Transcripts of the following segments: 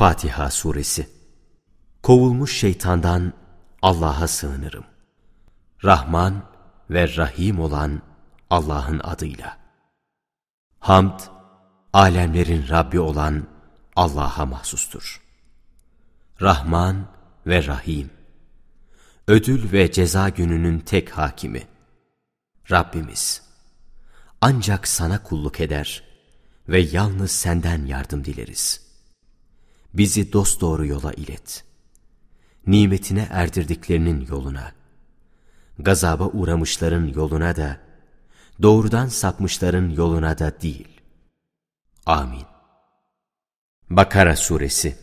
Fatiha Suresi Kovulmuş şeytandan Allah'a sığınırım. Rahman ve Rahim olan Allah'ın adıyla. Hamd, alemlerin Rabbi olan Allah'a mahsustur. Rahman ve Rahim. Ödül ve ceza gününün tek hakimi. Rabbimiz. Ancak sana kulluk eder ve yalnız senden yardım dileriz.'' bizi dosdoğru yola ilet. Nimetine erdirdiklerinin yoluna, gazaba uğramışların yoluna da, doğrudan sapmışların yoluna da değil. Amin. Bakara Suresi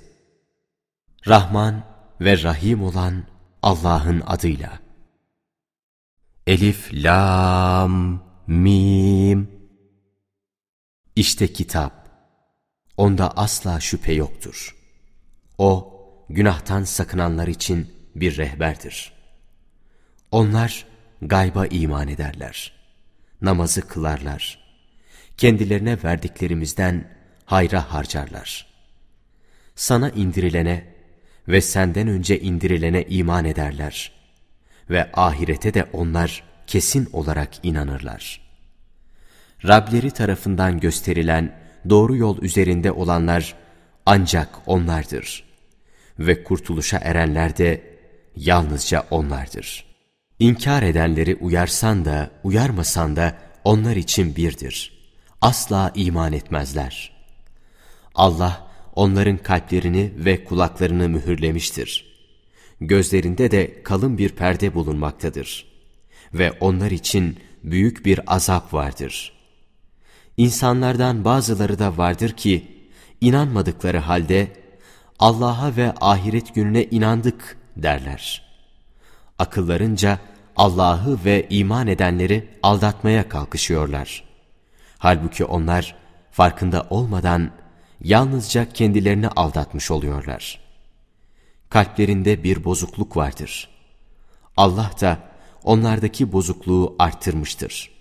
Rahman ve Rahim olan Allah'ın adıyla. Elif, Lam, Mim İşte kitap. Onda asla şüphe yoktur.'' O, günahtan sakınanlar için bir rehberdir. Onlar gayba iman ederler. Namazı kılarlar. Kendilerine verdiklerimizden hayra harcarlar. Sana indirilene ve senden önce indirilene iman ederler. Ve ahirete de onlar kesin olarak inanırlar. Rableri tarafından gösterilen doğru yol üzerinde olanlar ancak onlardır.'' ve kurtuluşa erenler de yalnızca onlardır. İnkar edenleri uyarsan da uyarmasan da onlar için birdir. Asla iman etmezler. Allah onların kalplerini ve kulaklarını mühürlemiştir. Gözlerinde de kalın bir perde bulunmaktadır. Ve onlar için büyük bir azap vardır. İnsanlardan bazıları da vardır ki, inanmadıkları halde Allah'a ve ahiret gününe inandık derler. Akıllarınca Allah'ı ve iman edenleri aldatmaya kalkışıyorlar. Halbuki onlar farkında olmadan yalnızca kendilerini aldatmış oluyorlar. Kalplerinde bir bozukluk vardır. Allah da onlardaki bozukluğu arttırmıştır.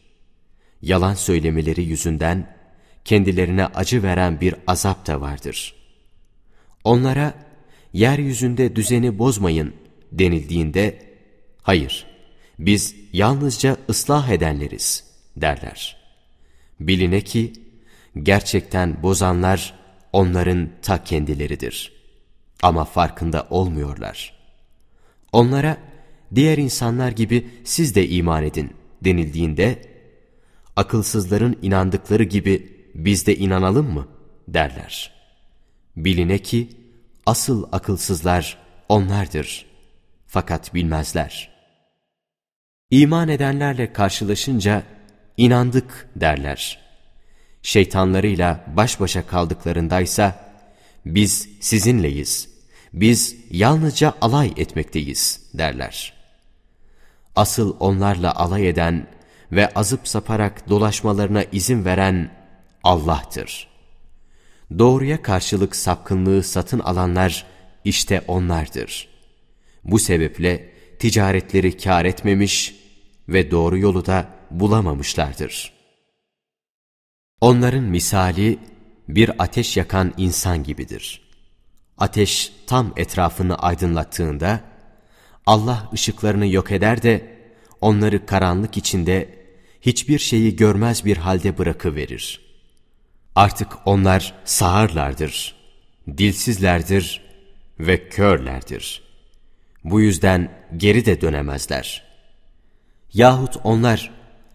Yalan söylemeleri yüzünden kendilerine acı veren bir azap da vardır.'' Onlara yeryüzünde düzeni bozmayın denildiğinde hayır biz yalnızca ıslah edenleriz derler. Biline ki gerçekten bozanlar onların ta kendileridir. Ama farkında olmuyorlar. Onlara diğer insanlar gibi siz de iman edin denildiğinde akılsızların inandıkları gibi biz de inanalım mı derler.'' Biline ki asıl akılsızlar onlardır. Fakat bilmezler. İman edenlerle karşılaşınca inandık derler. Şeytanlarıyla baş başa kaldıklarındaysa biz sizinleyiz, biz yalnızca alay etmekteyiz derler. Asıl onlarla alay eden ve azıp saparak dolaşmalarına izin veren Allah'tır.'' Doğruya karşılık sapkınlığı satın alanlar işte onlardır. Bu sebeple ticaretleri kar etmemiş ve doğru yolu da bulamamışlardır. Onların misali bir ateş yakan insan gibidir. Ateş tam etrafını aydınlattığında Allah ışıklarını yok eder de onları karanlık içinde hiçbir şeyi görmez bir halde bırakıverir. Artık onlar sağırlardır, dilsizlerdir ve körlerdir. Bu yüzden geri de dönemezler. Yahut onlar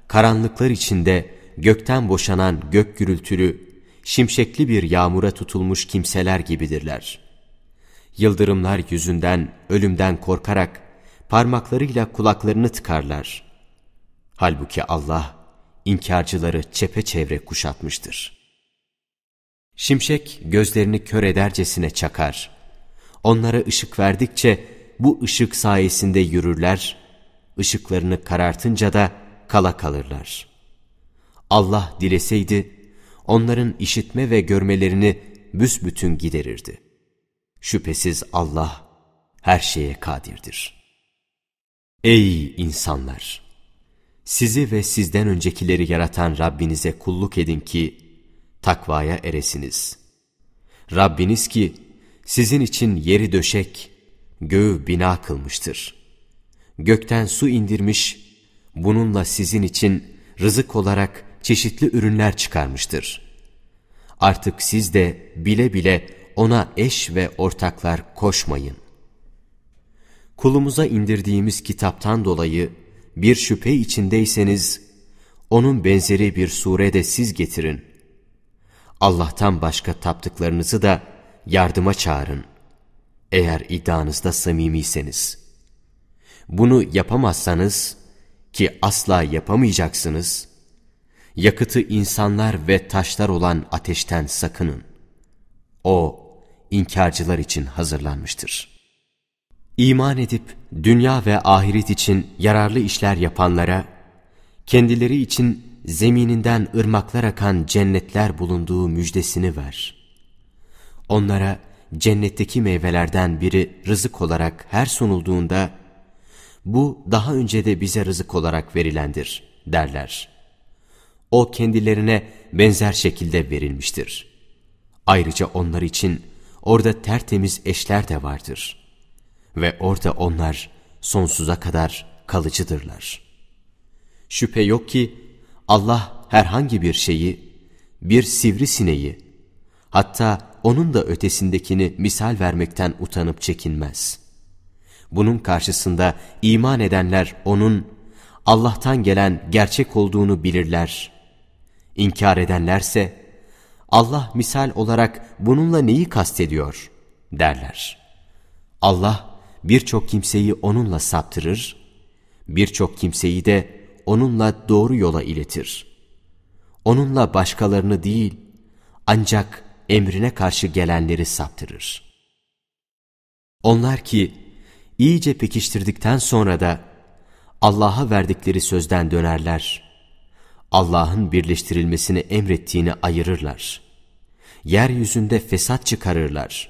karanlıklar içinde gökten boşanan gök gürültülü, şimşekli bir yağmura tutulmuş kimseler gibidirler. Yıldırımlar yüzünden, ölümden korkarak parmaklarıyla kulaklarını tıkarlar. Halbuki Allah inkarcıları çepeçevre kuşatmıştır.'' Şimşek gözlerini kör edercesine çakar. Onlara ışık verdikçe bu ışık sayesinde yürürler, ışıklarını karartınca da kala kalırlar. Allah dileseydi onların işitme ve görmelerini büsbütün giderirdi. Şüphesiz Allah her şeye kadirdir. Ey insanlar! Sizi ve sizden öncekileri yaratan Rabbinize kulluk edin ki takvaya eresiniz. Rabbiniz ki sizin için yeri döşek, göğü bina kılmıştır. Gökten su indirmiş, bununla sizin için rızık olarak çeşitli ürünler çıkarmıştır. Artık siz de bile bile ona eş ve ortaklar koşmayın. Kulumuza indirdiğimiz kitaptan dolayı bir şüphe içindeyseniz, onun benzeri bir sure de siz getirin. Allah'tan başka taptıklarınızı da yardıma çağırın. Eğer iddianızda samimiyseniz. Bunu yapamazsanız ki asla yapamayacaksınız, yakıtı insanlar ve taşlar olan ateşten sakının. O, inkarcılar için hazırlanmıştır. İman edip dünya ve ahiret için yararlı işler yapanlara, kendileri için zemininden ırmaklar akan cennetler bulunduğu müjdesini ver. Onlara cennetteki meyvelerden biri rızık olarak her sunulduğunda, bu daha önce de bize rızık olarak verilendir derler. O kendilerine benzer şekilde verilmiştir. Ayrıca onlar için orada tertemiz eşler de vardır. Ve orada onlar sonsuza kadar kalıcıdırlar. Şüphe yok ki Allah herhangi bir şeyi, bir sivri sineği, hatta onun da ötesindekini misal vermekten utanıp çekinmez. Bunun karşısında iman edenler onun Allah'tan gelen gerçek olduğunu bilirler. İnkar edenlerse Allah misal olarak bununla neyi kastediyor derler. Allah birçok kimseyi onunla saptırır, birçok kimseyi de onunla doğru yola iletir. Onunla başkalarını değil, ancak emrine karşı gelenleri saptırır. Onlar ki, iyice pekiştirdikten sonra da Allah'a verdikleri sözden dönerler. Allah'ın birleştirilmesini emrettiğini ayırırlar. Yeryüzünde fesat çıkarırlar.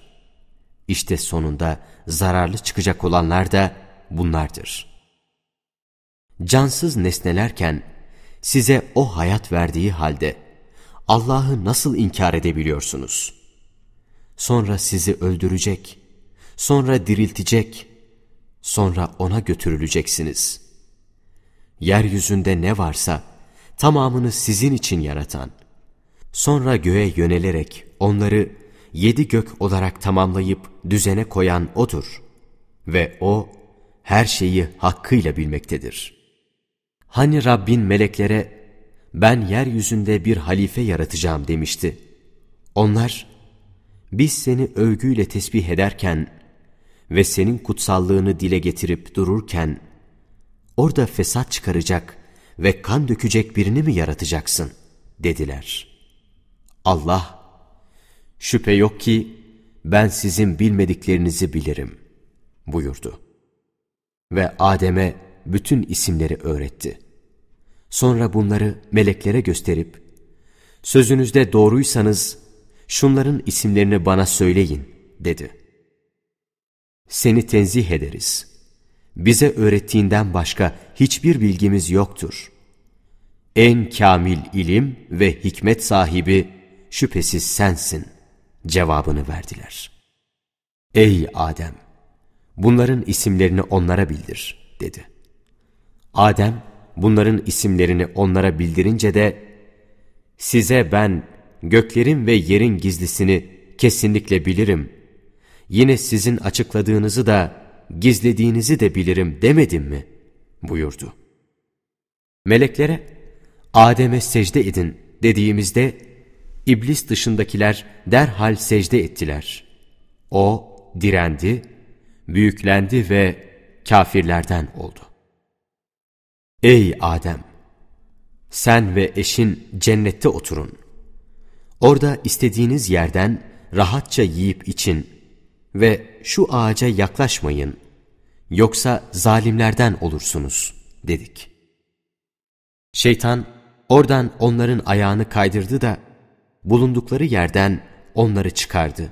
İşte sonunda zararlı çıkacak olanlar da bunlardır.'' cansız nesnelerken size o hayat verdiği halde Allah'ı nasıl inkar edebiliyorsunuz? Sonra sizi öldürecek, sonra diriltecek, sonra ona götürüleceksiniz. Yeryüzünde ne varsa tamamını sizin için yaratan, sonra göğe yönelerek onları yedi gök olarak tamamlayıp düzene koyan O'dur ve O her şeyi hakkıyla bilmektedir.'' Hani Rabbin meleklere ben yeryüzünde bir halife yaratacağım demişti. Onlar biz seni övgüyle tesbih ederken ve senin kutsallığını dile getirip dururken orada fesat çıkaracak ve kan dökecek birini mi yaratacaksın dediler. Allah şüphe yok ki ben sizin bilmediklerinizi bilirim buyurdu. Ve Adem'e bütün isimleri öğretti. Sonra bunları meleklere gösterip, sözünüzde doğruysanız şunların isimlerini bana söyleyin dedi. Seni tenzih ederiz. Bize öğrettiğinden başka hiçbir bilgimiz yoktur. En kamil ilim ve hikmet sahibi şüphesiz sensin cevabını verdiler. Ey Adem! Bunların isimlerini onlara bildir dedi. Adem bunların isimlerini onlara bildirince de size ben göklerin ve yerin gizlisini kesinlikle bilirim. Yine sizin açıkladığınızı da gizlediğinizi de bilirim demedim mi? buyurdu. Meleklere Adem'e secde edin dediğimizde iblis dışındakiler derhal secde ettiler. O direndi, büyüklendi ve kafirlerden oldu. Ey Adem! Sen ve eşin cennette oturun. Orada istediğiniz yerden rahatça yiyip için ve şu ağaca yaklaşmayın yoksa zalimlerden olursunuz dedik. Şeytan oradan onların ayağını kaydırdı da bulundukları yerden onları çıkardı.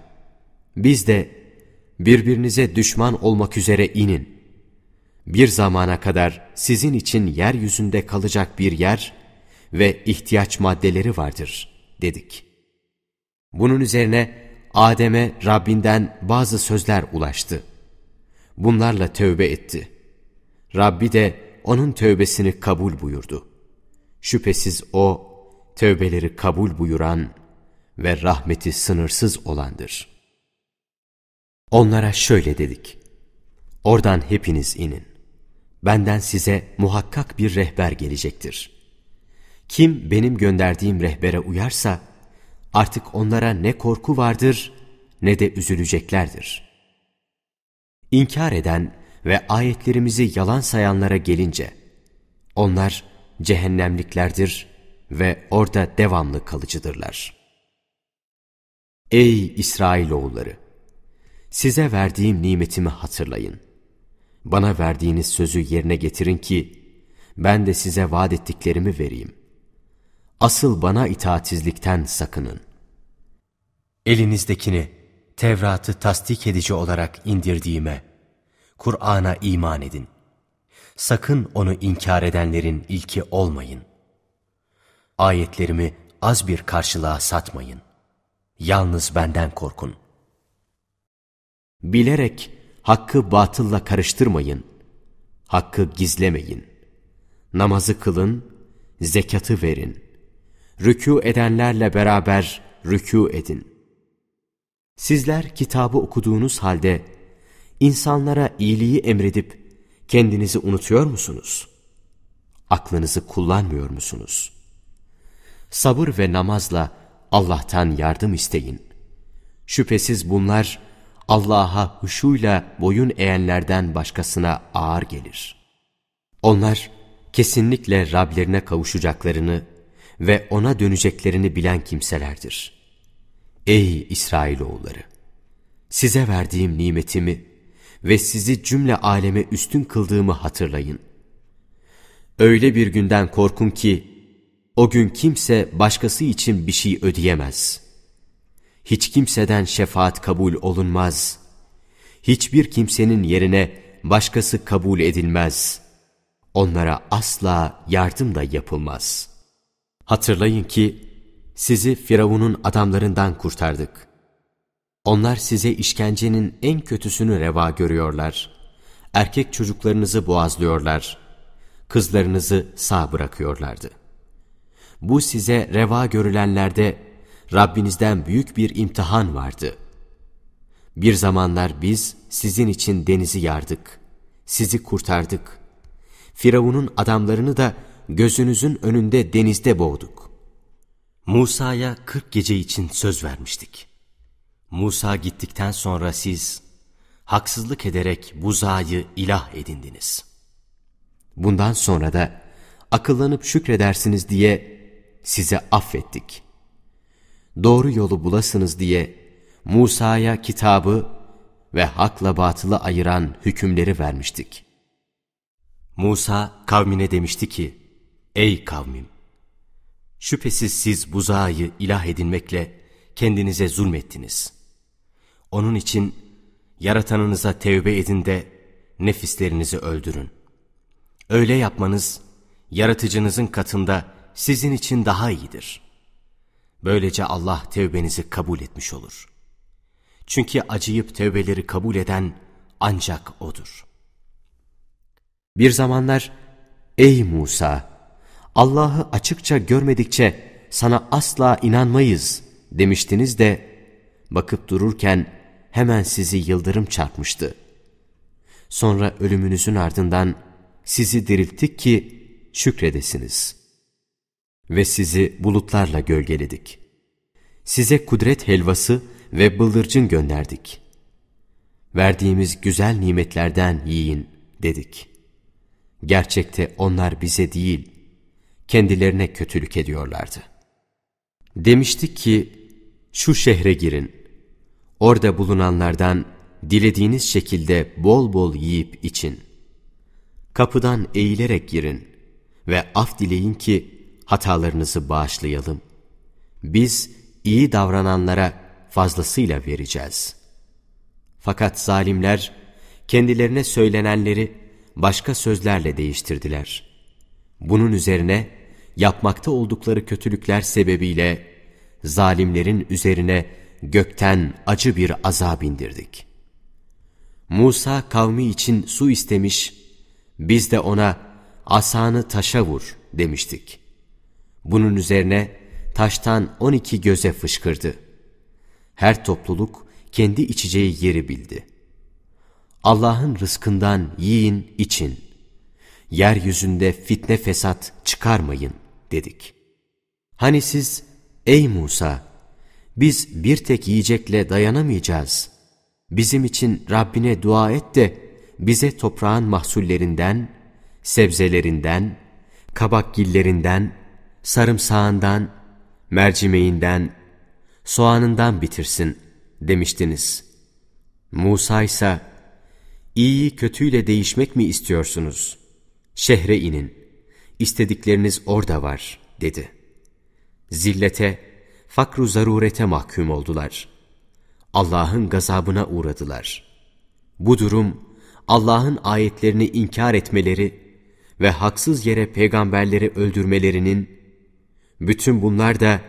Biz de birbirinize düşman olmak üzere inin bir zamana kadar sizin için yeryüzünde kalacak bir yer ve ihtiyaç maddeleri vardır dedik. Bunun üzerine Adem'e Rabbinden bazı sözler ulaştı. Bunlarla tövbe etti. Rabbi de onun tövbesini kabul buyurdu. Şüphesiz o, tövbeleri kabul buyuran ve rahmeti sınırsız olandır. Onlara şöyle dedik, oradan hepiniz inin benden size muhakkak bir rehber gelecektir. Kim benim gönderdiğim rehbere uyarsa, artık onlara ne korku vardır ne de üzüleceklerdir. İnkar eden ve ayetlerimizi yalan sayanlara gelince, onlar cehennemliklerdir ve orada devamlı kalıcıdırlar. Ey İsrailoğulları! Size verdiğim nimetimi hatırlayın.'' Bana verdiğiniz sözü yerine getirin ki ben de size vaat ettiklerimi vereyim. Asıl bana itaatsizlikten sakının. Elinizdekini, Tevrat'ı tasdik edici olarak indirdiğime, Kur'an'a iman edin. Sakın onu inkar edenlerin ilki olmayın. Ayetlerimi az bir karşılığa satmayın. Yalnız benden korkun. Bilerek Hakkı batılla karıştırmayın. Hakkı gizlemeyin. Namazı kılın, zekatı verin. Rükû edenlerle beraber rükû edin. Sizler kitabı okuduğunuz halde insanlara iyiliği emredip kendinizi unutuyor musunuz? Aklınızı kullanmıyor musunuz? Sabır ve namazla Allah'tan yardım isteyin. Şüphesiz bunlar Allah'a huşuyla boyun eğenlerden başkasına ağır gelir. Onlar kesinlikle Rablerine kavuşacaklarını ve ona döneceklerini bilen kimselerdir. Ey İsrailoğulları! Size verdiğim nimetimi ve sizi cümle aleme üstün kıldığımı hatırlayın. Öyle bir günden korkun ki, o gün kimse başkası için bir şey ödeyemez.'' hiç kimseden şefaat kabul olunmaz. Hiçbir kimsenin yerine başkası kabul edilmez. Onlara asla yardım da yapılmaz. Hatırlayın ki sizi Firavun'un adamlarından kurtardık. Onlar size işkencenin en kötüsünü reva görüyorlar. Erkek çocuklarınızı boğazlıyorlar. Kızlarınızı sağ bırakıyorlardı. Bu size reva görülenlerde Rabbinizden büyük bir imtihan vardı. Bir zamanlar biz sizin için denizi yardık, sizi kurtardık. Firavun'un adamlarını da gözünüzün önünde denizde boğduk. Musa'ya kırk gece için söz vermiştik. Musa gittikten sonra siz haksızlık ederek buzağı ilah edindiniz. Bundan sonra da akıllanıp şükredersiniz diye size affettik.'' doğru yolu bulasınız diye Musa'ya kitabı ve hakla batılı ayıran hükümleri vermiştik. Musa kavmine demişti ki, Ey kavmim! Şüphesiz siz buzağı ilah edinmekle kendinize zulmettiniz. Onun için yaratanınıza tevbe edin de nefislerinizi öldürün. Öyle yapmanız yaratıcınızın katında sizin için daha iyidir.'' Böylece Allah tevbenizi kabul etmiş olur. Çünkü acıyıp tevbeleri kabul eden ancak O'dur. Bir zamanlar, Ey Musa! Allah'ı açıkça görmedikçe sana asla inanmayız demiştiniz de, bakıp dururken hemen sizi yıldırım çarpmıştı. Sonra ölümünüzün ardından sizi dirilttik ki şükredesiniz.'' ve sizi bulutlarla gölgeledik. Size kudret helvası ve bıldırcın gönderdik. Verdiğimiz güzel nimetlerden yiyin dedik. Gerçekte onlar bize değil, kendilerine kötülük ediyorlardı. Demiştik ki, şu şehre girin, orada bulunanlardan dilediğiniz şekilde bol bol yiyip için. Kapıdan eğilerek girin ve af dileyin ki hatalarınızı bağışlayalım. Biz iyi davrananlara fazlasıyla vereceğiz. Fakat zalimler kendilerine söylenenleri başka sözlerle değiştirdiler. Bunun üzerine yapmakta oldukları kötülükler sebebiyle zalimlerin üzerine gökten acı bir azap indirdik. Musa kavmi için su istemiş, biz de ona asanı taşa vur demiştik.'' Bunun üzerine taştan on iki göze fışkırdı. Her topluluk kendi içeceği yeri bildi. Allah'ın rızkından yiyin için. Yeryüzünde fitne fesat çıkarmayın dedik. Hani siz ey Musa biz bir tek yiyecekle dayanamayacağız. Bizim için Rabbine dua et de bize toprağın mahsullerinden, sebzelerinden, kabakgillerinden sarımsağından, mercimeğinden, soğanından bitirsin demiştiniz. Musa ise, iyi kötüyle değişmek mi istiyorsunuz? Şehre inin, istedikleriniz orada var dedi. Zillete, fakru zarurete mahkum oldular. Allah'ın gazabına uğradılar. Bu durum, Allah'ın ayetlerini inkar etmeleri ve haksız yere peygamberleri öldürmelerinin bütün bunlar da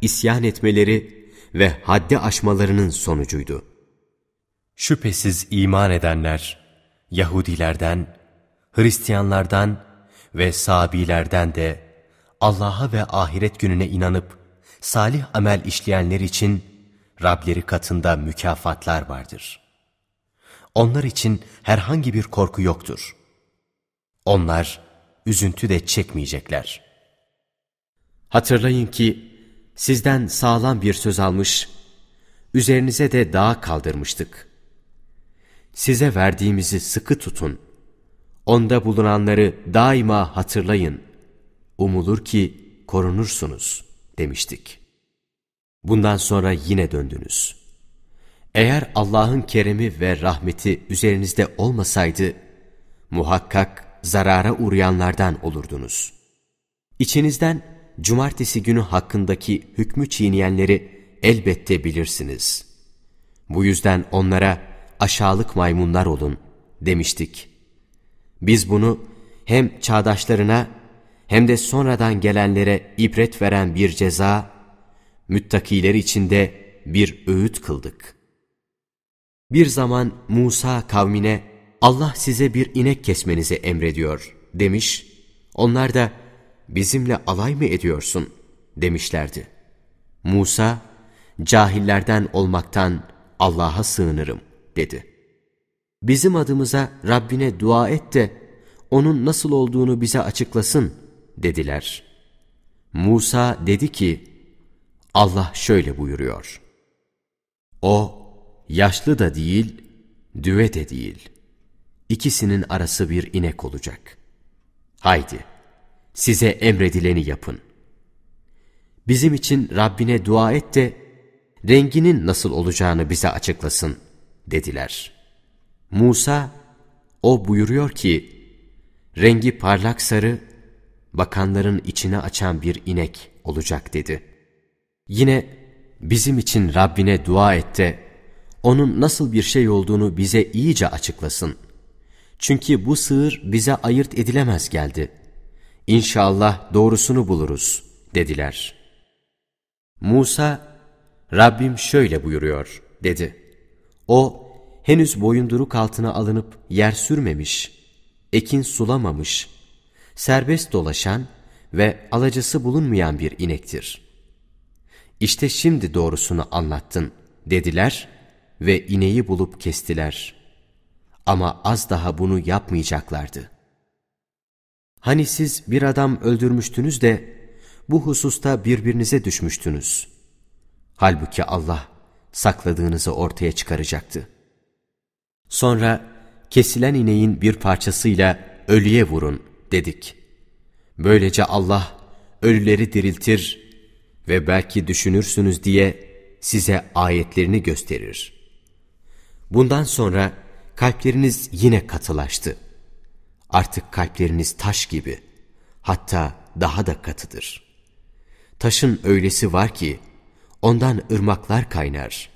isyan etmeleri ve haddi aşmalarının sonucuydu. Şüphesiz iman edenler, Yahudilerden, Hristiyanlardan ve Sabilerden de Allah'a ve ahiret gününe inanıp salih amel işleyenler için Rableri katında mükafatlar vardır. Onlar için herhangi bir korku yoktur. Onlar üzüntü de çekmeyecekler.'' Hatırlayın ki sizden sağlam bir söz almış, üzerinize de dağa kaldırmıştık. Size verdiğimizi sıkı tutun. Onda bulunanları daima hatırlayın. Umulur ki korunursunuz demiştik. Bundan sonra yine döndünüz. Eğer Allah'ın keremi ve rahmeti üzerinizde olmasaydı, muhakkak zarara uğrayanlardan olurdunuz. İçinizden cumartesi günü hakkındaki hükmü çiğneyenleri elbette bilirsiniz. Bu yüzden onlara aşağılık maymunlar olun demiştik. Biz bunu hem çağdaşlarına hem de sonradan gelenlere ibret veren bir ceza, müttakileri içinde bir öğüt kıldık. Bir zaman Musa kavmine Allah size bir inek kesmenizi emrediyor demiş, onlar da bizimle alay mı ediyorsun? demişlerdi. Musa, cahillerden olmaktan Allah'a sığınırım dedi. Bizim adımıza Rabbine dua et de onun nasıl olduğunu bize açıklasın dediler. Musa dedi ki, Allah şöyle buyuruyor. O, yaşlı da değil, düve de değil. İkisinin arası bir inek olacak. Haydi.'' size emredileni yapın. Bizim için Rabbine dua et de renginin nasıl olacağını bize açıklasın dediler. Musa o buyuruyor ki rengi parlak sarı bakanların içine açan bir inek olacak dedi. Yine bizim için Rabbine dua et de onun nasıl bir şey olduğunu bize iyice açıklasın. Çünkü bu sığır bize ayırt edilemez geldi.'' İnşallah doğrusunu buluruz dediler. Musa, Rabbim şöyle buyuruyor dedi. O, henüz boyunduruk altına alınıp yer sürmemiş, ekin sulamamış, serbest dolaşan ve alacısı bulunmayan bir inektir. İşte şimdi doğrusunu anlattın dediler ve ineği bulup kestiler. Ama az daha bunu yapmayacaklardı.'' Hani siz bir adam öldürmüştünüz de bu hususta birbirinize düşmüştünüz. Halbuki Allah sakladığınızı ortaya çıkaracaktı. Sonra kesilen ineğin bir parçasıyla ölüye vurun dedik. Böylece Allah ölüleri diriltir ve belki düşünürsünüz diye size ayetlerini gösterir. Bundan sonra kalpleriniz yine katılaştı.'' Artık kalpleriniz taş gibi, hatta daha da katıdır. Taşın öylesi var ki, ondan ırmaklar kaynar.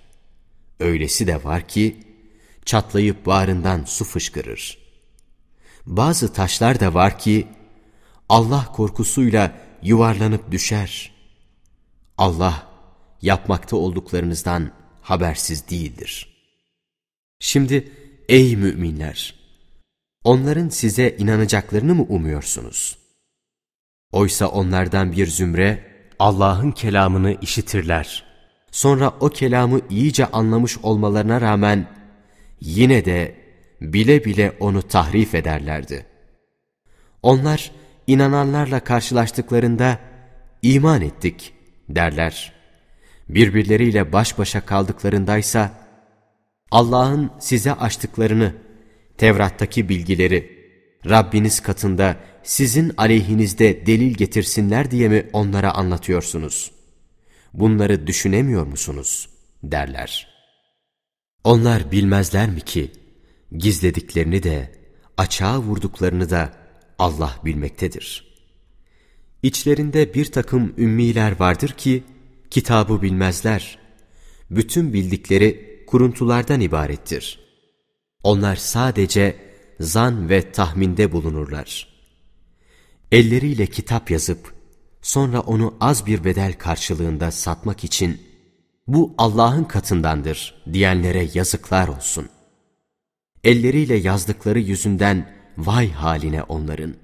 Öylesi de var ki, çatlayıp bağrından su fışkırır. Bazı taşlar da var ki, Allah korkusuyla yuvarlanıp düşer. Allah, yapmakta olduklarınızdan habersiz değildir. Şimdi ey müminler! onların size inanacaklarını mı umuyorsunuz? Oysa onlardan bir zümre Allah'ın kelamını işitirler. Sonra o kelamı iyice anlamış olmalarına rağmen yine de bile bile onu tahrif ederlerdi. Onlar inananlarla karşılaştıklarında iman ettik derler. Birbirleriyle baş başa kaldıklarındaysa Allah'ın size açtıklarını Tevrat'taki bilgileri Rabbiniz katında sizin aleyhinizde delil getirsinler diye mi onlara anlatıyorsunuz? Bunları düşünemiyor musunuz? derler. Onlar bilmezler mi ki gizlediklerini de açığa vurduklarını da Allah bilmektedir. İçlerinde bir takım ümmiler vardır ki kitabı bilmezler. Bütün bildikleri kuruntulardan ibarettir. Onlar sadece zan ve tahminde bulunurlar. Elleriyle kitap yazıp sonra onu az bir bedel karşılığında satmak için bu Allah'ın katındandır diyenlere yazıklar olsun. Elleriyle yazdıkları yüzünden vay haline onların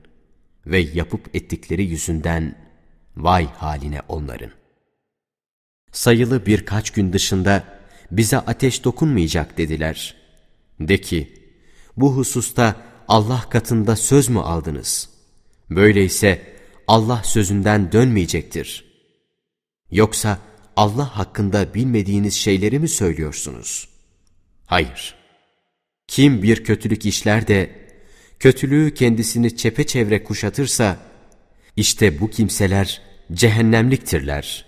ve yapıp ettikleri yüzünden vay haline onların. Sayılı birkaç gün dışında bize ateş dokunmayacak dediler.'' De ki, bu hususta Allah katında söz mü aldınız? Böyleyse Allah sözünden dönmeyecektir. Yoksa Allah hakkında bilmediğiniz şeyleri mi söylüyorsunuz? Hayır. Kim bir kötülük işler de, kötülüğü kendisini çepeçevre kuşatırsa, işte bu kimseler cehennemliktirler.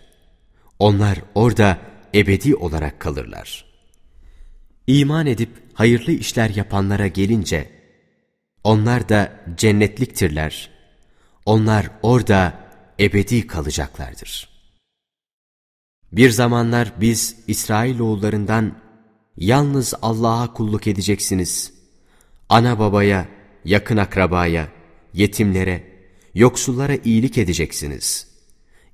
Onlar orada ebedi olarak kalırlar.'' İman edip hayırlı işler yapanlara gelince, onlar da cennetliktirler. Onlar orada ebedi kalacaklardır. Bir zamanlar biz İsrailoğullarından yalnız Allah'a kulluk edeceksiniz. Ana babaya, yakın akrabaya, yetimlere, yoksullara iyilik edeceksiniz.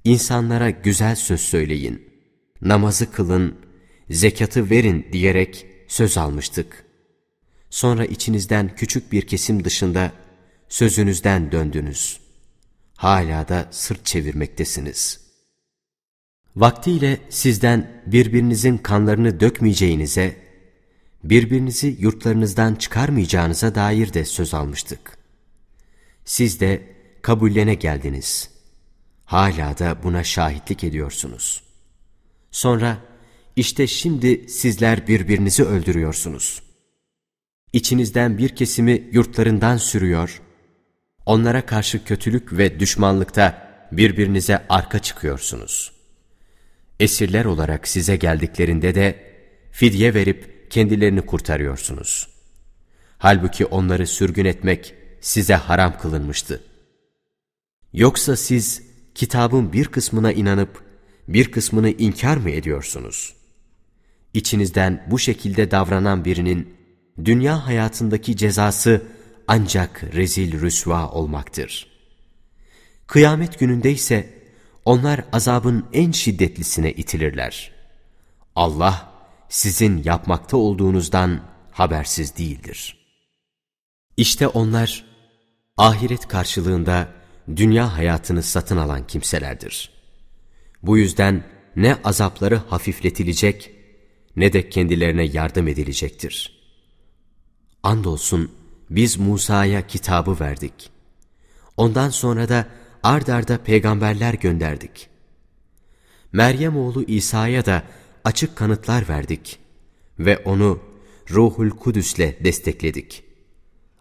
İnsanlara güzel söz söyleyin, namazı kılın, zekatı verin diyerek söz almıştık. Sonra içinizden küçük bir kesim dışında sözünüzden döndünüz. Hala da sırt çevirmektesiniz. Vaktiyle sizden birbirinizin kanlarını dökmeyeceğinize, birbirinizi yurtlarınızdan çıkarmayacağınıza dair de söz almıştık. Siz de kabullene geldiniz. Hala da buna şahitlik ediyorsunuz. Sonra, işte şimdi sizler birbirinizi öldürüyorsunuz. İçinizden bir kesimi yurtlarından sürüyor, onlara karşı kötülük ve düşmanlıkta birbirinize arka çıkıyorsunuz. Esirler olarak size geldiklerinde de fidye verip kendilerini kurtarıyorsunuz. Halbuki onları sürgün etmek size haram kılınmıştı. Yoksa siz kitabın bir kısmına inanıp bir kısmını inkar mı ediyorsunuz?'' İçinizden bu şekilde davranan birinin dünya hayatındaki cezası ancak rezil rüsva olmaktır. Kıyamet gününde ise onlar azabın en şiddetlisine itilirler. Allah sizin yapmakta olduğunuzdan habersiz değildir. İşte onlar ahiret karşılığında dünya hayatını satın alan kimselerdir. Bu yüzden ne azapları hafifletilecek ne de kendilerine yardım edilecektir. Andolsun biz Musa'ya kitabı verdik. Ondan sonra da ard arda peygamberler gönderdik. Meryem oğlu İsa'ya da açık kanıtlar verdik ve onu Ruhul Kudüs'le destekledik.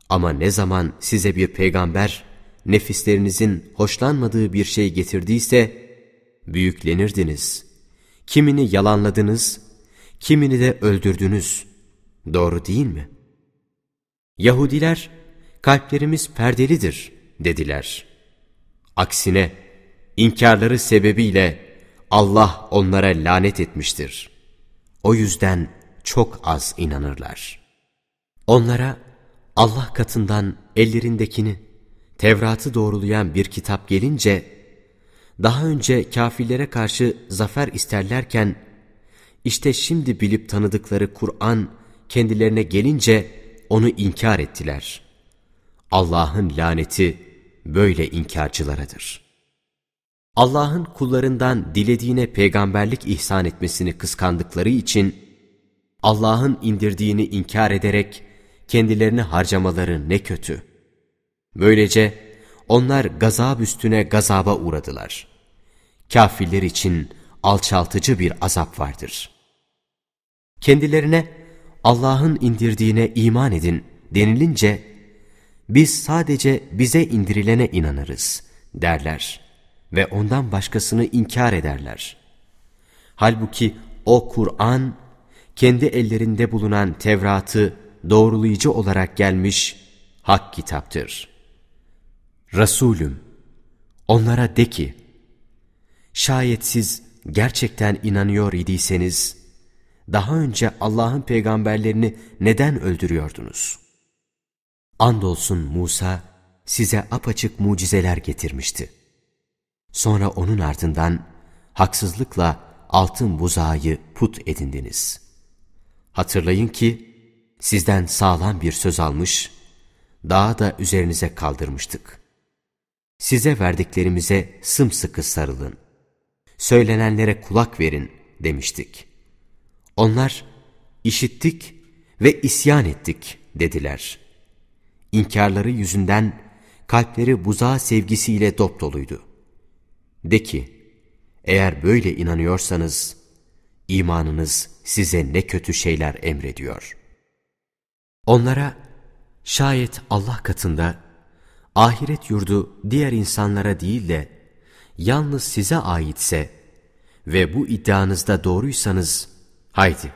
Ama ne zaman size bir peygamber nefislerinizin hoşlanmadığı bir şey getirdiyse büyüklenirdiniz. Kimini yalanladınız, kimini de öldürdünüz. Doğru değil mi? Yahudiler, kalplerimiz perdelidir dediler. Aksine, inkarları sebebiyle Allah onlara lanet etmiştir. O yüzden çok az inanırlar. Onlara Allah katından ellerindekini, Tevrat'ı doğrulayan bir kitap gelince, daha önce kafirlere karşı zafer isterlerken, işte şimdi bilip tanıdıkları Kur'an kendilerine gelince onu inkar ettiler. Allah'ın laneti böyle inkarcılaradır. Allah'ın kullarından dilediğine peygamberlik ihsan etmesini kıskandıkları için Allah'ın indirdiğini inkar ederek kendilerini harcamaları ne kötü. Böylece onlar gazap üstüne gazaba uğradılar. Kafirler için alçaltıcı bir azap vardır.'' Kendilerine Allah'ın indirdiğine iman edin denilince biz sadece bize indirilene inanırız derler ve ondan başkasını inkar ederler. Halbuki o Kur'an kendi ellerinde bulunan Tevrat'ı doğrulayıcı olarak gelmiş hak kitaptır. Resulüm onlara de ki şayet siz gerçekten inanıyor idiyseniz daha önce Allah'ın peygamberlerini neden öldürüyordunuz? Andolsun Musa size apaçık mucizeler getirmişti. Sonra onun ardından haksızlıkla altın buzağı put edindiniz. Hatırlayın ki sizden sağlam bir söz almış, daha da üzerinize kaldırmıştık. Size verdiklerimize sımsıkı sarılın. Söylenenlere kulak verin demiştik.'' Onlar işittik ve isyan ettik dediler. İnkarları yüzünden kalpleri buzağa sevgisiyle dop doluydu. De ki, eğer böyle inanıyorsanız, imanınız size ne kötü şeyler emrediyor. Onlara, şayet Allah katında, ahiret yurdu diğer insanlara değil de, yalnız size aitse ve bu iddianızda doğruysanız, Haydi,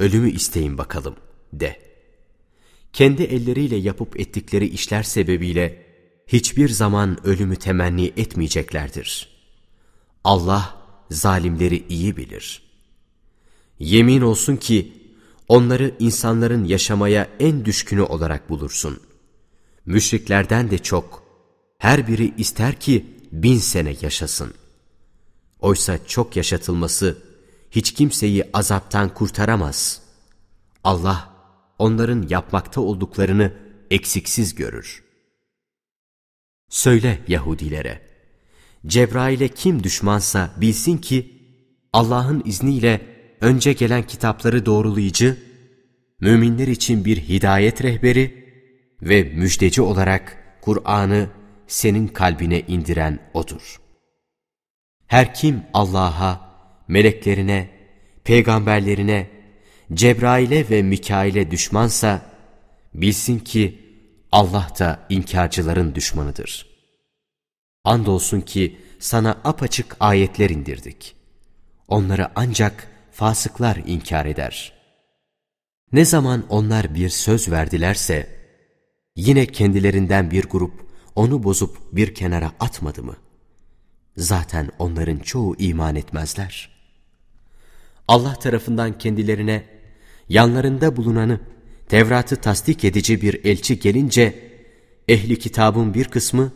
ölümü isteyin bakalım, de. Kendi elleriyle yapıp ettikleri işler sebebiyle hiçbir zaman ölümü temenni etmeyeceklerdir. Allah zalimleri iyi bilir. Yemin olsun ki onları insanların yaşamaya en düşkünü olarak bulursun. Müşriklerden de çok, her biri ister ki bin sene yaşasın. Oysa çok yaşatılması hiç kimseyi azaptan kurtaramaz. Allah onların yapmakta olduklarını eksiksiz görür. Söyle Yahudilere, Cebrail'e kim düşmansa bilsin ki Allah'ın izniyle önce gelen kitapları doğrulayıcı, müminler için bir hidayet rehberi ve müjdeci olarak Kur'an'ı senin kalbine indiren O'dur. Her kim Allah'a, meleklerine, peygamberlerine, Cebrail'e ve Mikail'e düşmansa, bilsin ki Allah da inkarcıların düşmanıdır. Andolsun ki sana apaçık ayetler indirdik. Onları ancak fasıklar inkar eder. Ne zaman onlar bir söz verdilerse, yine kendilerinden bir grup onu bozup bir kenara atmadı mı? Zaten onların çoğu iman etmezler.'' Allah tarafından kendilerine yanlarında bulunanı Tevrat'ı tasdik edici bir elçi gelince ehli kitabın bir kısmı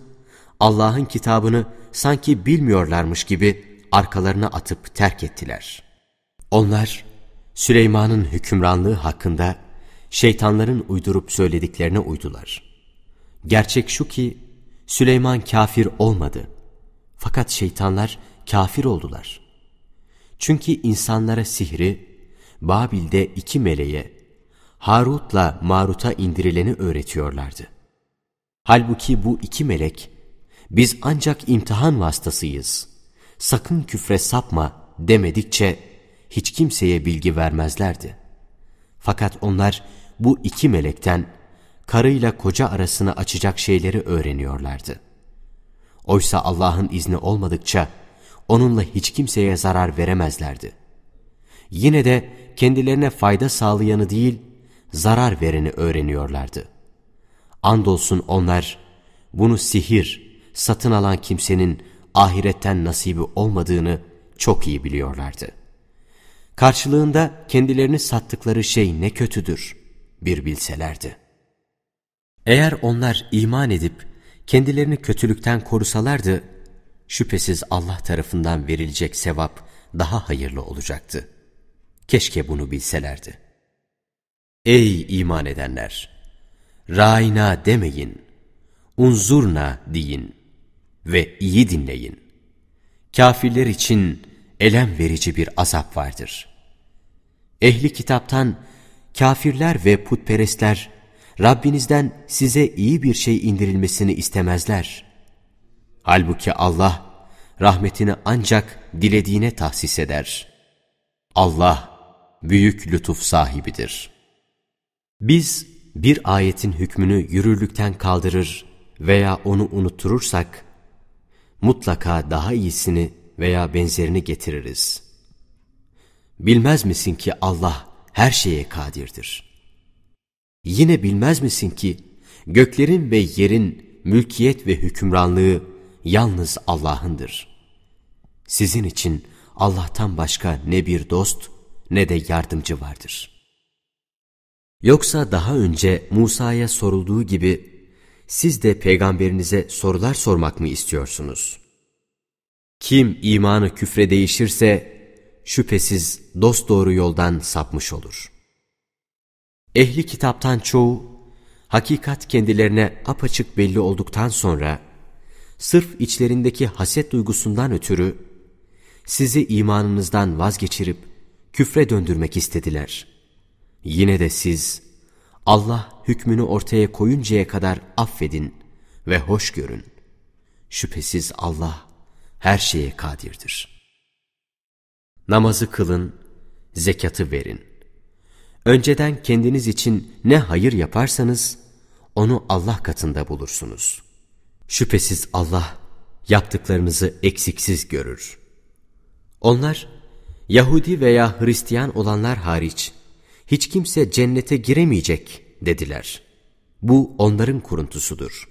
Allah'ın kitabını sanki bilmiyorlarmış gibi arkalarına atıp terk ettiler. Onlar Süleyman'ın hükümranlığı hakkında şeytanların uydurup söylediklerine uydular. Gerçek şu ki Süleyman kafir olmadı. Fakat şeytanlar kafir oldular.'' Çünkü insanlara sihri, Babil'de iki meleğe, Harut'la Marut'a indirileni öğretiyorlardı. Halbuki bu iki melek, biz ancak imtihan vasıtasıyız, sakın küfre sapma demedikçe hiç kimseye bilgi vermezlerdi. Fakat onlar bu iki melekten karıyla koca arasını açacak şeyleri öğreniyorlardı. Oysa Allah'ın izni olmadıkça, onunla hiç kimseye zarar veremezlerdi. Yine de kendilerine fayda sağlayanı değil, zarar vereni öğreniyorlardı. Andolsun onlar, bunu sihir, satın alan kimsenin ahiretten nasibi olmadığını çok iyi biliyorlardı. Karşılığında kendilerini sattıkları şey ne kötüdür bir bilselerdi. Eğer onlar iman edip kendilerini kötülükten korusalardı, şüphesiz Allah tarafından verilecek sevap daha hayırlı olacaktı. Keşke bunu bilselerdi. Ey iman edenler! Raina demeyin, unzurna deyin ve iyi dinleyin. Kafirler için elem verici bir azap vardır. Ehli kitaptan kafirler ve putperestler Rabbinizden size iyi bir şey indirilmesini istemezler. Halbuki Allah rahmetini ancak dilediğine tahsis eder. Allah büyük lütuf sahibidir. Biz bir ayetin hükmünü yürürlükten kaldırır veya onu unutturursak, mutlaka daha iyisini veya benzerini getiririz. Bilmez misin ki Allah her şeye kadirdir. Yine bilmez misin ki göklerin ve yerin mülkiyet ve hükümranlığı yalnız Allah'ındır. Sizin için Allah'tan başka ne bir dost ne de yardımcı vardır. Yoksa daha önce Musa'ya sorulduğu gibi siz de peygamberinize sorular sormak mı istiyorsunuz? Kim imanı küfre değişirse şüphesiz dost doğru yoldan sapmış olur. Ehli kitaptan çoğu hakikat kendilerine apaçık belli olduktan sonra sırf içlerindeki haset duygusundan ötürü sizi imanınızdan vazgeçirip küfre döndürmek istediler. Yine de siz Allah hükmünü ortaya koyuncaya kadar affedin ve hoş görün. Şüphesiz Allah her şeye kadirdir. Namazı kılın, zekatı verin. Önceden kendiniz için ne hayır yaparsanız onu Allah katında bulursunuz.'' Şüphesiz Allah yaptıklarınızı eksiksiz görür. Onlar Yahudi veya Hristiyan olanlar hariç hiç kimse cennete giremeyecek dediler. Bu onların kuruntusudur.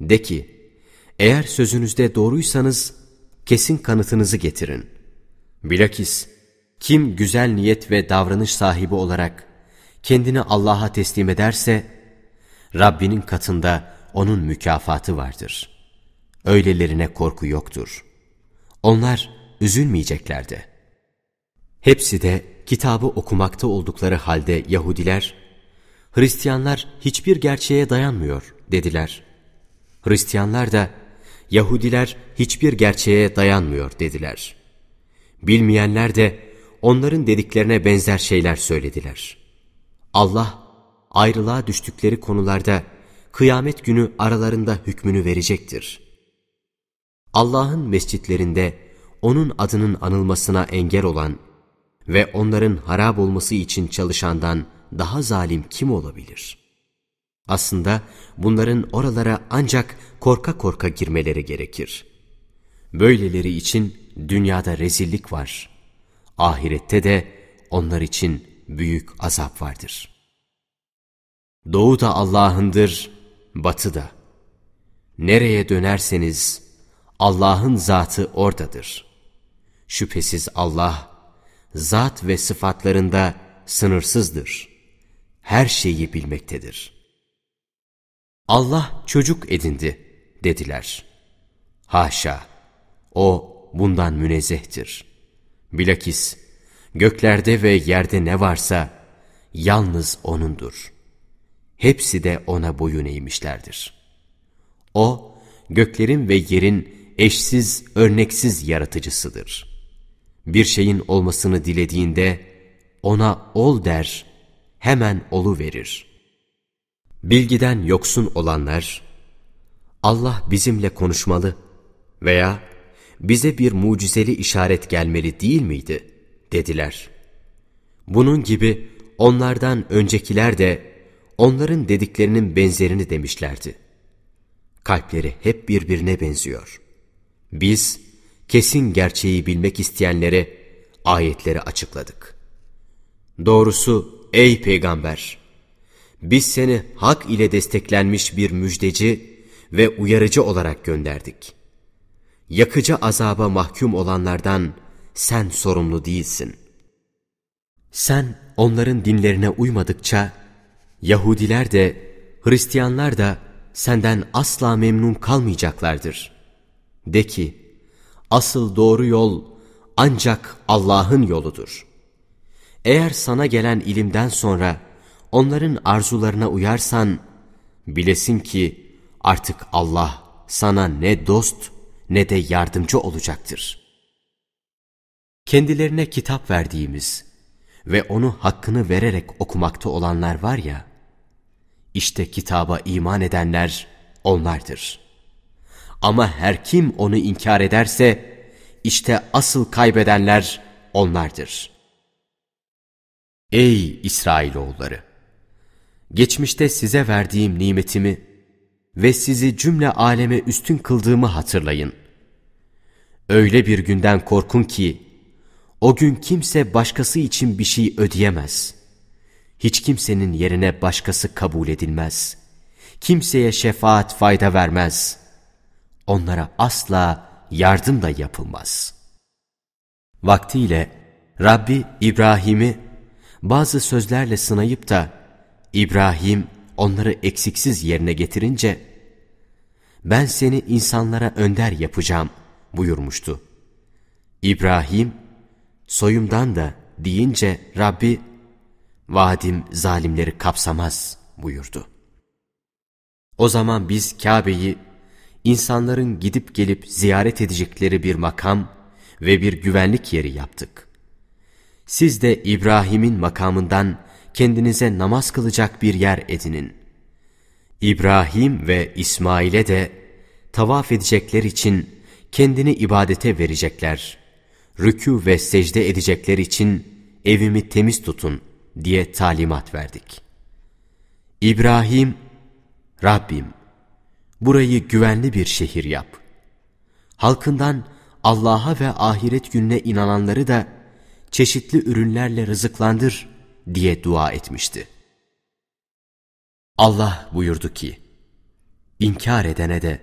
De ki eğer sözünüzde doğruysanız kesin kanıtınızı getirin. Bilakis kim güzel niyet ve davranış sahibi olarak kendini Allah'a teslim ederse Rabbinin katında onun mükafatı vardır. Öylelerine korku yoktur. Onlar üzülmeyeceklerdi. Hepsi de kitabı okumakta oldukları halde Yahudiler, Hristiyanlar hiçbir gerçeğe dayanmıyor dediler. Hristiyanlar da Yahudiler hiçbir gerçeğe dayanmıyor dediler. Bilmeyenler de onların dediklerine benzer şeyler söylediler. Allah ayrılığa düştükleri konularda kıyamet günü aralarında hükmünü verecektir. Allah'ın mescitlerinde onun adının anılmasına engel olan ve onların harap olması için çalışandan daha zalim kim olabilir? Aslında bunların oralara ancak korka korka girmeleri gerekir. Böyleleri için dünyada rezillik var. Ahirette de onlar için büyük azap vardır. Doğu da Allah'ındır, batı da. Nereye dönerseniz Allah'ın zatı oradadır. Şüphesiz Allah, zat ve sıfatlarında sınırsızdır. Her şeyi bilmektedir. Allah çocuk edindi dediler. Haşa! O bundan münezzehtir. Bilakis göklerde ve yerde ne varsa yalnız O'nundur.'' hepsi de ona boyun eğmişlerdir. O, göklerin ve yerin eşsiz, örneksiz yaratıcısıdır. Bir şeyin olmasını dilediğinde ona ol der, hemen olu verir. Bilgiden yoksun olanlar, Allah bizimle konuşmalı veya bize bir mucizeli işaret gelmeli değil miydi? dediler. Bunun gibi onlardan öncekiler de onların dediklerinin benzerini demişlerdi. Kalpleri hep birbirine benziyor. Biz kesin gerçeği bilmek isteyenlere ayetleri açıkladık. Doğrusu ey peygamber! Biz seni hak ile desteklenmiş bir müjdeci ve uyarıcı olarak gönderdik. Yakıcı azaba mahkum olanlardan sen sorumlu değilsin. Sen onların dinlerine uymadıkça Yahudiler de Hristiyanlar da senden asla memnun kalmayacaklardır. De ki, asıl doğru yol ancak Allah'ın yoludur. Eğer sana gelen ilimden sonra onların arzularına uyarsan, bilesin ki artık Allah sana ne dost ne de yardımcı olacaktır. Kendilerine kitap verdiğimiz, ve onu hakkını vererek okumakta olanlar var ya, işte kitaba iman edenler onlardır. Ama her kim onu inkar ederse, işte asıl kaybedenler onlardır. Ey İsrailoğulları! Geçmişte size verdiğim nimetimi ve sizi cümle aleme üstün kıldığımı hatırlayın. Öyle bir günden korkun ki, o gün kimse başkası için bir şey ödeyemez. Hiç kimsenin yerine başkası kabul edilmez. Kimseye şefaat fayda vermez. Onlara asla yardım da yapılmaz. Vaktiyle Rabbi İbrahim'i bazı sözlerle sınayıp da İbrahim onları eksiksiz yerine getirince ben seni insanlara önder yapacağım buyurmuştu. İbrahim soyumdan da deyince Rabbi vaadim zalimleri kapsamaz buyurdu. O zaman biz Kabe'yi insanların gidip gelip ziyaret edecekleri bir makam ve bir güvenlik yeri yaptık. Siz de İbrahim'in makamından kendinize namaz kılacak bir yer edinin. İbrahim ve İsmail'e de tavaf edecekler için kendini ibadete verecekler.'' rükû ve secde edecekler için evimi temiz tutun diye talimat verdik. İbrahim, Rabbim, burayı güvenli bir şehir yap. Halkından Allah'a ve ahiret gününe inananları da çeşitli ürünlerle rızıklandır diye dua etmişti. Allah buyurdu ki, İnkar edene de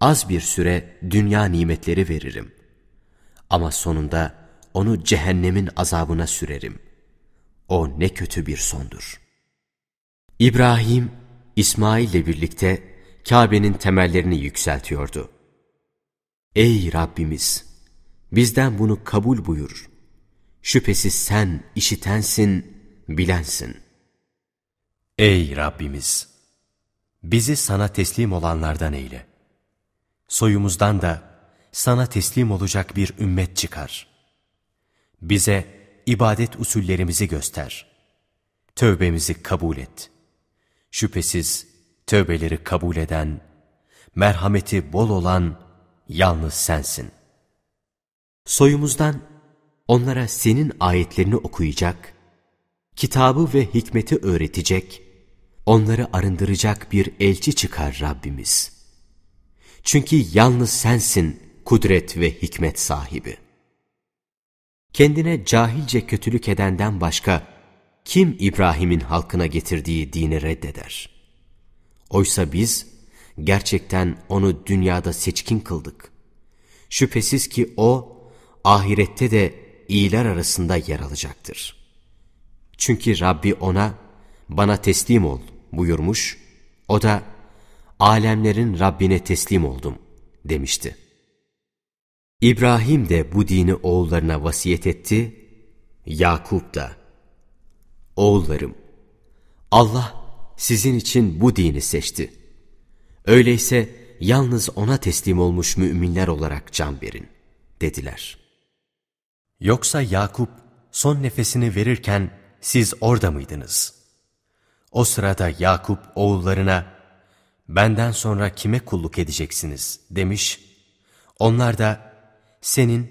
az bir süre dünya nimetleri veririm. Ama sonunda onu cehennemin azabına sürerim. O ne kötü bir sondur. İbrahim, İsmail ile birlikte Kabe'nin temellerini yükseltiyordu. Ey Rabbimiz! Bizden bunu kabul buyur. Şüphesiz sen işitensin, bilensin. Ey Rabbimiz! Bizi sana teslim olanlardan eyle. Soyumuzdan da sana teslim olacak bir ümmet çıkar. Bize ibadet usullerimizi göster. Tövbemizi kabul et. Şüphesiz tövbeleri kabul eden, merhameti bol olan yalnız sensin. Soyumuzdan onlara senin ayetlerini okuyacak, kitabı ve hikmeti öğretecek, onları arındıracak bir elçi çıkar Rabbimiz. Çünkü yalnız sensin kudret ve hikmet sahibi. Kendine cahilce kötülük edenden başka kim İbrahim'in halkına getirdiği dini reddeder? Oysa biz gerçekten onu dünyada seçkin kıldık. Şüphesiz ki o ahirette de iyiler arasında yer alacaktır. Çünkü Rabbi ona bana teslim ol buyurmuş, o da alemlerin Rabbine teslim oldum demişti. İbrahim de bu dini oğullarına vasiyet etti, Yakup da. Oğullarım, Allah sizin için bu dini seçti. Öyleyse yalnız ona teslim olmuş müminler olarak can verin, dediler. Yoksa Yakup son nefesini verirken siz orada mıydınız? O sırada Yakup oğullarına, benden sonra kime kulluk edeceksiniz demiş, onlar da, senin,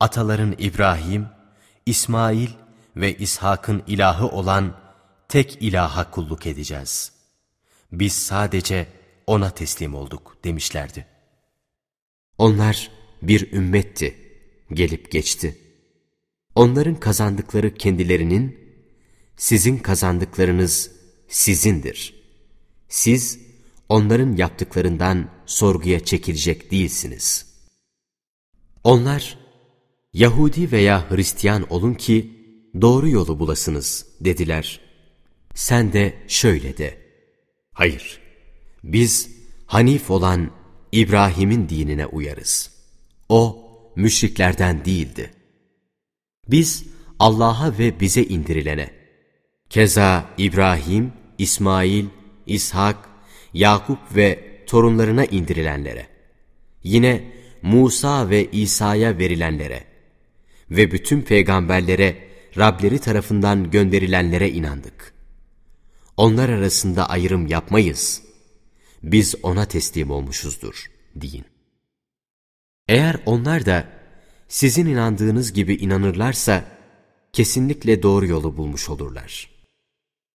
ataların İbrahim, İsmail ve İshak'ın ilahı olan tek ilaha kulluk edeceğiz. Biz sadece ona teslim olduk demişlerdi. Onlar bir ümmetti, gelip geçti. Onların kazandıkları kendilerinin, sizin kazandıklarınız sizindir. Siz onların yaptıklarından sorguya çekilecek değilsiniz.'' Onlar, Yahudi veya Hristiyan olun ki doğru yolu bulasınız dediler. Sen de şöyle de. Hayır, biz Hanif olan İbrahim'in dinine uyarız. O müşriklerden değildi. Biz Allah'a ve bize indirilene, keza İbrahim, İsmail, İshak, Yakup ve torunlarına indirilenlere, yine Musa ve İsa'ya verilenlere ve bütün peygamberlere Rableri tarafından gönderilenlere inandık. Onlar arasında ayrım yapmayız. Biz ona teslim olmuşuzdur deyin. Eğer onlar da sizin inandığınız gibi inanırlarsa kesinlikle doğru yolu bulmuş olurlar.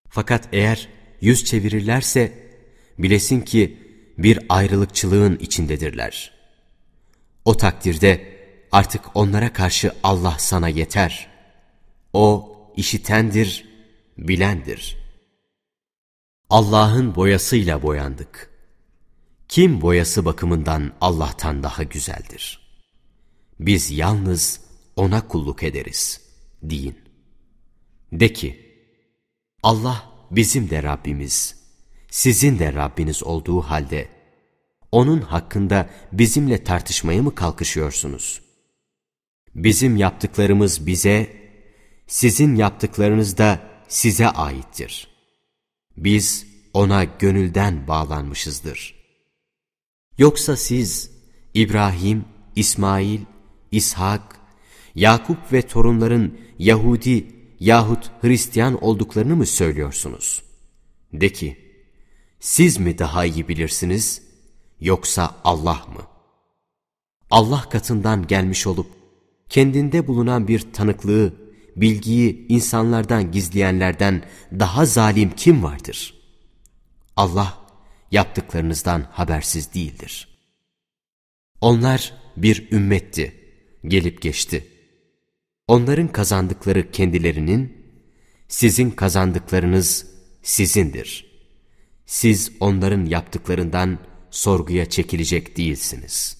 Fakat eğer yüz çevirirlerse bilesin ki bir ayrılıkçılığın içindedirler.'' O takdirde artık onlara karşı Allah sana yeter. O işitendir, bilendir. Allah'ın boyasıyla boyandık. Kim boyası bakımından Allah'tan daha güzeldir? Biz yalnız O'na kulluk ederiz, deyin. De ki, Allah bizim de Rabbimiz, sizin de Rabbiniz olduğu halde, onun hakkında bizimle tartışmaya mı kalkışıyorsunuz? Bizim yaptıklarımız bize, sizin yaptıklarınız da size aittir. Biz ona gönülden bağlanmışızdır. Yoksa siz İbrahim, İsmail, İshak, Yakup ve torunların Yahudi yahut Hristiyan olduklarını mı söylüyorsunuz? De ki, siz mi daha iyi bilirsiniz?'' yoksa Allah mı? Allah katından gelmiş olup kendinde bulunan bir tanıklığı, bilgiyi insanlardan gizleyenlerden daha zalim kim vardır? Allah yaptıklarınızdan habersiz değildir. Onlar bir ümmetti, gelip geçti. Onların kazandıkları kendilerinin, sizin kazandıklarınız sizindir. Siz onların yaptıklarından sorguya çekilecek değilsiniz.''